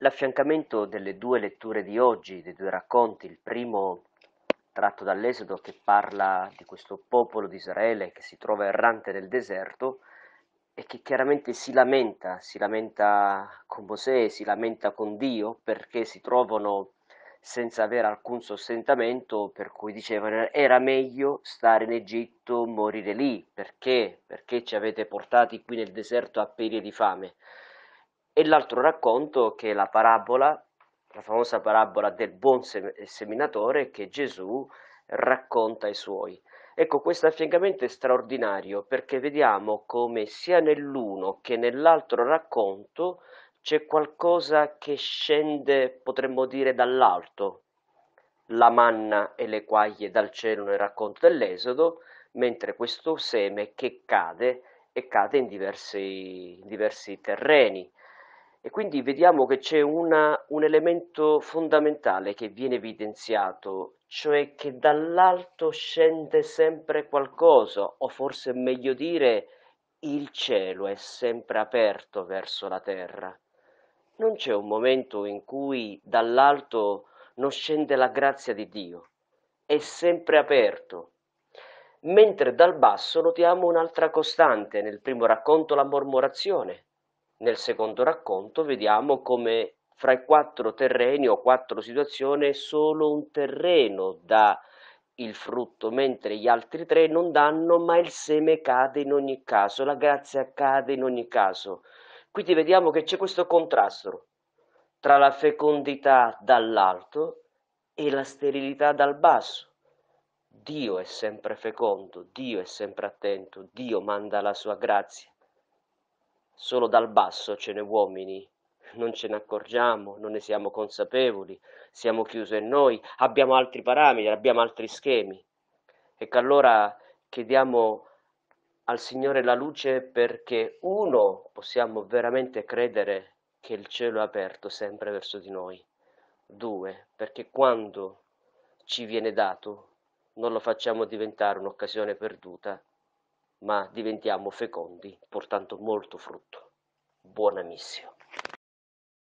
L'affiancamento delle due letture di oggi, dei due racconti, il primo tratto dall'Esodo che parla di questo popolo di Israele che si trova errante nel deserto e che chiaramente si lamenta, si lamenta con Mosè, si lamenta con Dio perché si trovano senza avere alcun sostentamento, per cui dicevano era meglio stare in Egitto, morire lì, perché? Perché ci avete portati qui nel deserto a perire di fame e l'altro racconto che è la parabola, la famosa parabola del buon seminatore che Gesù racconta ai suoi. Ecco, questo affiancamento è straordinario perché vediamo come sia nell'uno che nell'altro racconto c'è qualcosa che scende, potremmo dire, dall'alto, la manna e le quaglie dal cielo nel racconto dell'Esodo, mentre questo seme che cade e cade in diversi, in diversi terreni. E quindi vediamo che c'è una, un elemento fondamentale che viene evidenziato, cioè che dall'alto scende sempre qualcosa, o forse è meglio dire il cielo è sempre aperto verso la terra. Non c'è un momento in cui dall'alto non scende la grazia di Dio, è sempre aperto. Mentre dal basso notiamo un'altra costante, nel primo racconto la mormorazione, nel secondo racconto vediamo come fra i quattro terreni o quattro situazioni solo un terreno dà il frutto, mentre gli altri tre non danno, ma il seme cade in ogni caso, la grazia cade in ogni caso. Quindi vediamo che c'è questo contrasto tra la fecondità dall'alto e la sterilità dal basso. Dio è sempre fecondo, Dio è sempre attento, Dio manda la sua grazia. Solo dal basso ce ne uomini. Non ce ne accorgiamo, non ne siamo consapevoli, siamo chiusi in noi, abbiamo altri parametri, abbiamo altri schemi. Ecco allora chiediamo al Signore la luce perché uno possiamo veramente credere che il cielo è aperto sempre verso di noi. Due, perché quando ci viene dato non lo facciamo diventare un'occasione perduta ma diventiamo fecondi portando molto frutto. Buona missione.